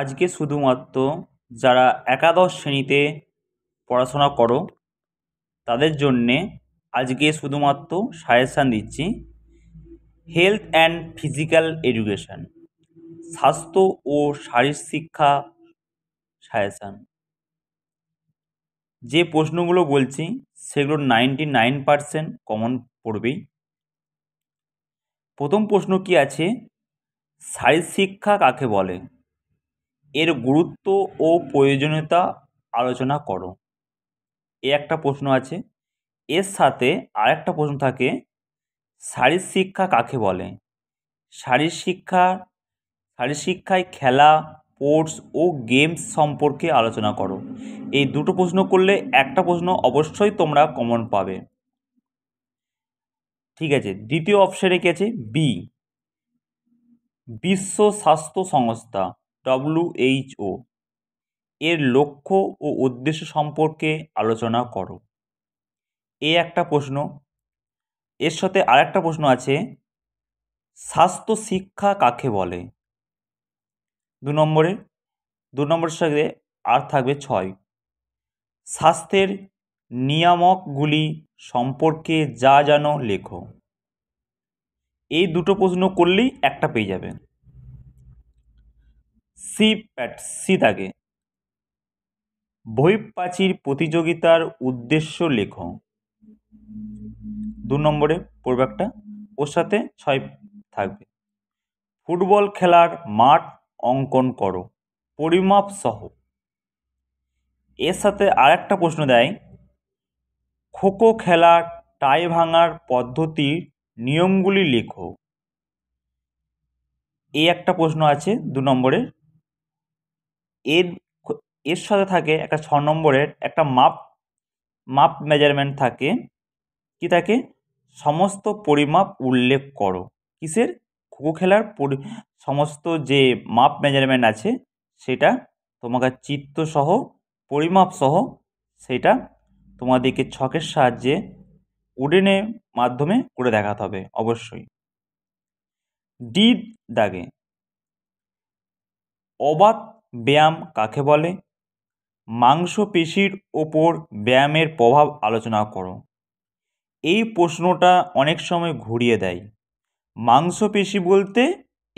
আজকে শুধুমাত্র যারা একাদশ শ্রেণীতে পড়াশোনা করো তাদের জন্যে আজকে শুধুমাত্র সাজেশান দিচ্ছি হেলথ অ্যান্ড ফিজিক্যাল এডুকেশান স্বাস্থ্য ও শারীর শিক্ষা সাজেশান যে প্রশ্নগুলো বলছি সেগুলো নাইনটি নাইন পারসেন্ট কমন পড়বেই প্রথম প্রশ্ন কি আছে শারীর শিক্ষা কাকে বলে এর গুরুত্ব ও প্রয়োজনীয়তা আলোচনা করো এ একটা প্রশ্ন আছে এর সাথে আরেকটা প্রশ্ন থাকে শারীর শিক্ষা কাকে বলে শারীর শিক্ষা শারীর শিক্ষায় খেলা স্পোর্টস ও গেমস সম্পর্কে আলোচনা করো এই দুটো প্রশ্ন করলে একটা প্রশ্ন অবশ্যই তোমরা কমন পাবে ঠিক আছে দ্বিতীয় অপশানে কি আছে বি বিশ্ব স্বাস্থ্য সংস্থা ডব্লুএইচও এর লক্ষ্য ও উদ্দেশ্য সম্পর্কে আলোচনা করো এ একটা প্রশ্ন এর সাথে আর একটা প্রশ্ন আছে স্বাস্থ্য শিক্ষা কাকে বলে দু নম্বরে দু নম্বরের সঙ্গে আর থাকবে ছয় স্বাস্থ্যের নিয়ামকগুলি সম্পর্কে যা যেন লেখো এই দুটো প্রশ্ন করলেই একটা পেয়ে যাবেন সি প্যাট সি থাকে বহিঃপ্রাচীর প্রতিযোগিতার উদ্দেশ্য লেখো দু নম্বরে পড়বে একটা ওর সাথে ছয় থাকবে ফুটবল খেলার মাঠ অঙ্কন করো পরিমাপ সহ এর সাথে আর একটা প্রশ্ন দেয় খোখো খেলার টাই ভাঙার পদ্ধতির নিয়মগুলি লেখো এই একটা প্রশ্ন আছে দু নম্বরের এর এর সাথে থাকে একটা ছ নম্বরের একটা মাপ মাপ মেজারমেন্ট থাকে কি থাকে সমস্ত পরিমাপ উল্লেখ করো কিসের খোখো খেলার পরি সমস্ত যে মাপ মেজারমেন্ট আছে সেটা তোমাকে চিত্তসহ সহ সেটা তোমাদেরকে ছকের সাহায্যে উডেনের মাধ্যমে করে দেখাতে হবে অবশ্যই ডি দাগে অবাধ ব্যায়াম কাকে বলে মাংসপেশির ওপর ব্যায়ামের প্রভাব আলোচনা করো এই প্রশ্নটা অনেক সময় ঘুরিয়ে দেয় মাংসপেশি বলতে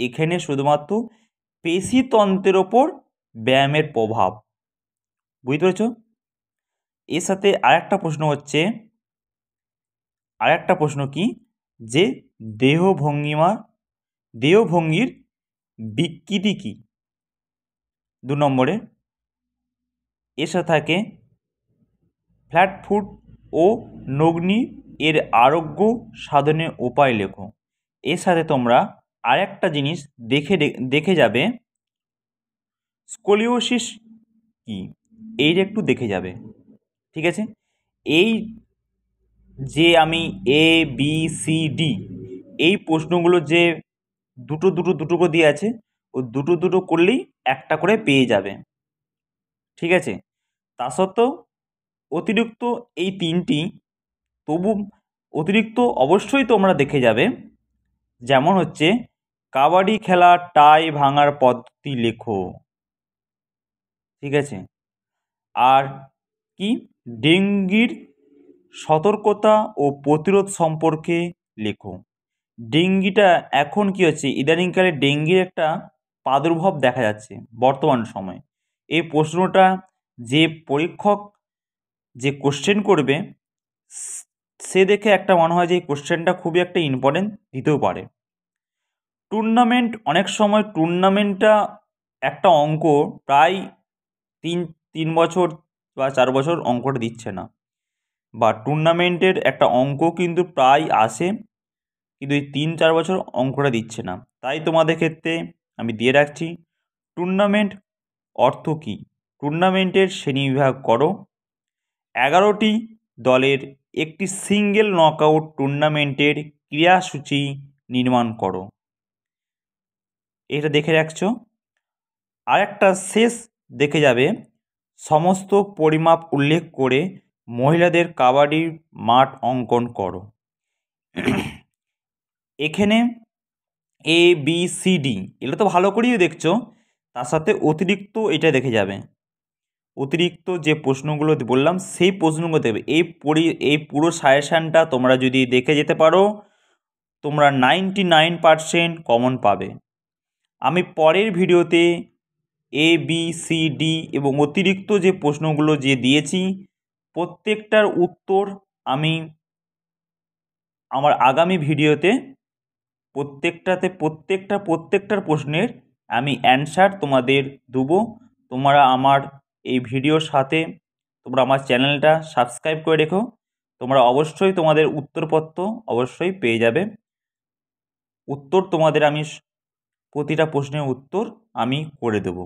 এখানে শুধুমাত্র পেশিতন্ত্রের ওপর ব্যায়ামের প্রভাব বুঝতে পেরেছ এর সাথে আরেকটা প্রশ্ন হচ্ছে আরেকটা প্রশ্ন কি যে দেহ ভঙ্গিমা দেহভঙ্গির বিকৃতি কী দু নম্বরে এসে থাকে ফ্ল্যাট ফুট ও নগ্নি এর আরোগ্য সাধনের উপায় লেখো এর সাথে তোমরা আরেকটা জিনিস দেখে দেখে যাবে স্কোলিওসিস কি এইটা একটু দেখে যাবে ঠিক আছে এই যে আমি এ বি সি ডি এই প্রশ্নগুলো যে দুটো দুটো দুটো করে দিয়ে আছে ও দুটো দুটো করলেই একটা করে পেয়ে যাবে ঠিক আছে তা সত্ত্বেও অতিরিক্ত এই তিনটি তবু অতিরিক্ত অবশ্যই তোমরা দেখে যাবে যেমন হচ্ছে কাবাডি খেলা টাই ভাঙার পদ্ধতি লেখো ঠিক আছে আর কি ডেঙ্গির সতর্কতা ও প্রতিরোধ সম্পর্কে লেখো ডেঙ্গিটা এখন কি হচ্ছে ইদানিংকালে ডেঙ্গির একটা প্রাদুর্ভাব দেখা যাচ্ছে বর্তমান সময়ে এই প্রশ্নটা যে পরীক্ষক যে কোশ্চেন করবে সে দেখে একটা মনে হয় যে এই কোশ্চেনটা খুবই একটা ইম্পর্টেন্ট দিতেও পারে টুর্নামেন্ট অনেক সময় টুর্নামেন্টটা একটা অঙ্ক প্রায় তিন তিন বছর বা চার বছর অঙ্কটা দিচ্ছে না বা টুর্নামেন্টের একটা অঙ্ক কিন্তু প্রায় আসে কিন্তু এই তিন চার বছর অঙ্কটা দিচ্ছে না তাই তোমাদের ক্ষেত্রে আমি দিয়ে রাখছি টুর্নামেন্ট অর্থ কী টুর্নামেন্টের বিভাগ করো এগারোটি দলের একটি সিঙ্গেল নকআউট টুর্নামেন্টের ক্রিয়াসূচি নির্মাণ করো এটা দেখে রাখছ আর একটা শেষ দেখে যাবে সমস্ত পরিমাপ উল্লেখ করে মহিলাদের কাবাডির মাঠ অঙ্কন করো এখানে এ বি সি ডি এগুলো তো ভালো করেই দেখছো তার সাথে অতিরিক্ত এটা দেখে যাবে অতিরিক্ত যে প্রশ্নগুলো বললাম সেই প্রশ্নগুলো দেবে এই পরি এই পুরো সাজেশানটা তোমরা যদি দেখে যেতে পারো তোমরা নাইনটি নাইন পারসেন্ট কমন পাবে আমি পরের ভিডিওতে এ বি সি ডি এবং অতিরিক্ত যে প্রশ্নগুলো যে দিয়েছি প্রত্যেকটার উত্তর আমি আমার আগামী ভিডিওতে প্রত্যেকটাতে প্রত্যেকটা প্রত্যেকটার প্রশ্নের আমি অ্যান্সার তোমাদের দেবো তোমরা আমার এই ভিডিওর সাথে তোমরা আমার চ্যানেলটা সাবস্ক্রাইব করে রেখো তোমরা অবশ্যই তোমাদের উত্তরপত্র অবশ্যই পেয়ে যাবে উত্তর তোমাদের আমি প্রতিটা প্রশ্নের উত্তর আমি করে দেবো